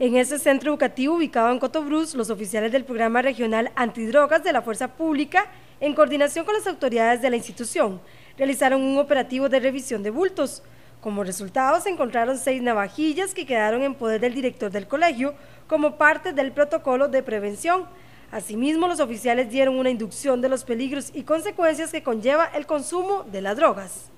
En ese centro educativo ubicado en Cotobruz, los oficiales del Programa Regional Antidrogas de la Fuerza Pública, en coordinación con las autoridades de la institución, realizaron un operativo de revisión de bultos. Como resultado, se encontraron seis navajillas que quedaron en poder del director del colegio como parte del protocolo de prevención. Asimismo, los oficiales dieron una inducción de los peligros y consecuencias que conlleva el consumo de las drogas.